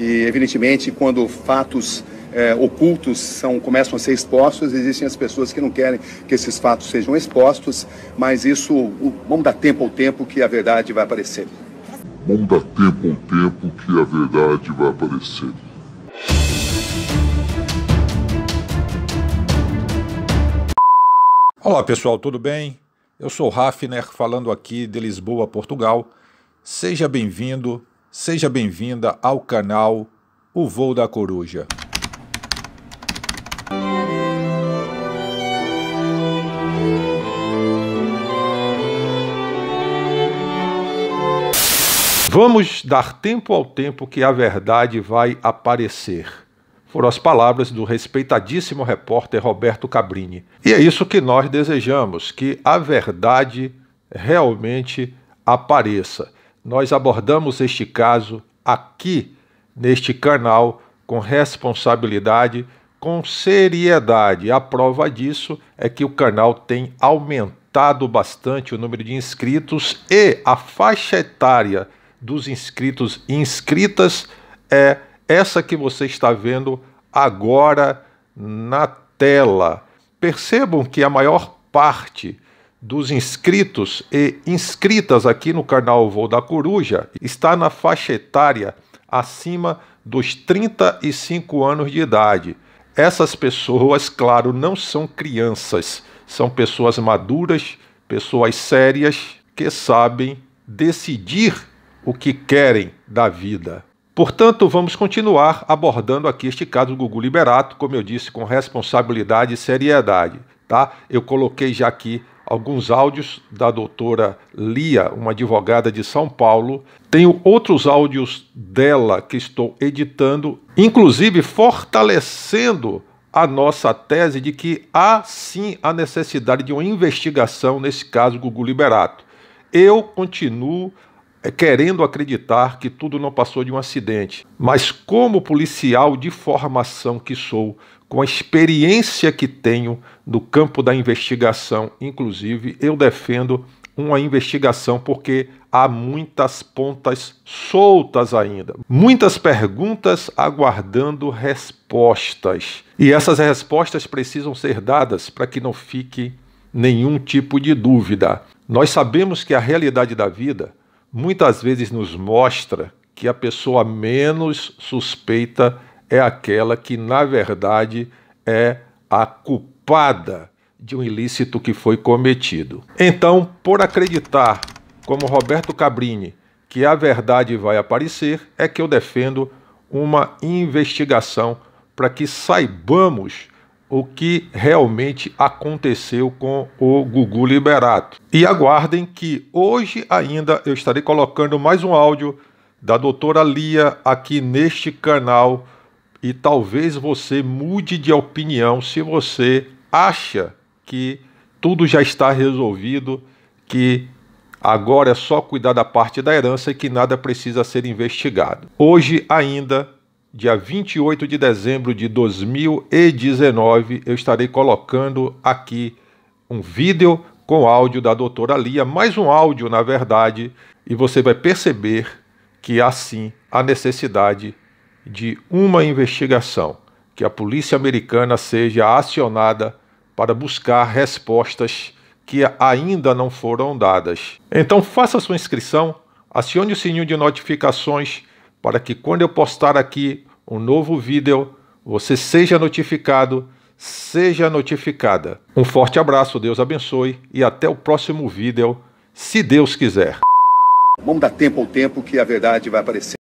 E, evidentemente, quando fatos é, ocultos são, começam a ser expostos, existem as pessoas que não querem que esses fatos sejam expostos, mas isso, o, vamos dar tempo ao tempo que a verdade vai aparecer. Vamos dar tempo ao tempo que a verdade vai aparecer. Olá pessoal, tudo bem? Eu sou Rafner, falando aqui de Lisboa, Portugal. Seja bem-vindo Seja bem-vinda ao canal O Voo da Coruja. Vamos dar tempo ao tempo que a verdade vai aparecer. Foram as palavras do respeitadíssimo repórter Roberto Cabrini. E é isso que nós desejamos, que a verdade realmente apareça nós abordamos este caso aqui neste canal com responsabilidade, com seriedade. A prova disso é que o canal tem aumentado bastante o número de inscritos e a faixa etária dos inscritos e inscritas é essa que você está vendo agora na tela. Percebam que a maior parte dos inscritos e inscritas aqui no canal Voo da Coruja está na faixa etária acima dos 35 anos de idade. Essas pessoas, claro, não são crianças, são pessoas maduras, pessoas sérias que sabem decidir o que querem da vida. Portanto, vamos continuar abordando aqui este caso do Gugu Liberato, como eu disse, com responsabilidade e seriedade, tá? Eu coloquei já aqui alguns áudios da doutora Lia, uma advogada de São Paulo. Tenho outros áudios dela que estou editando, inclusive fortalecendo a nossa tese de que há sim a necessidade de uma investigação nesse caso Gugu Liberato. Eu continuo é querendo acreditar que tudo não passou de um acidente. Mas, como policial de formação que sou, com a experiência que tenho no campo da investigação, inclusive, eu defendo uma investigação porque há muitas pontas soltas ainda, muitas perguntas aguardando respostas. E essas respostas precisam ser dadas para que não fique nenhum tipo de dúvida. Nós sabemos que a realidade da vida muitas vezes nos mostra que a pessoa menos suspeita é aquela que, na verdade, é a culpada de um ilícito que foi cometido. Então, por acreditar, como Roberto Cabrini, que a verdade vai aparecer, é que eu defendo uma investigação para que saibamos o que realmente aconteceu com o Gugu Liberato. E aguardem que hoje ainda eu estarei colocando mais um áudio da doutora Lia aqui neste canal e talvez você mude de opinião se você acha que tudo já está resolvido, que agora é só cuidar da parte da herança e que nada precisa ser investigado. Hoje ainda dia 28 de dezembro de 2019, eu estarei colocando aqui um vídeo com áudio da doutora Lia, mais um áudio, na verdade, e você vai perceber que há sim a necessidade de uma investigação, que a polícia americana seja acionada para buscar respostas que ainda não foram dadas. Então faça sua inscrição, acione o sininho de notificações para que quando eu postar aqui um novo vídeo, você seja notificado, seja notificada. Um forte abraço, Deus abençoe e até o próximo vídeo, se Deus quiser. Vamos dar tempo ao tempo que a verdade vai aparecer.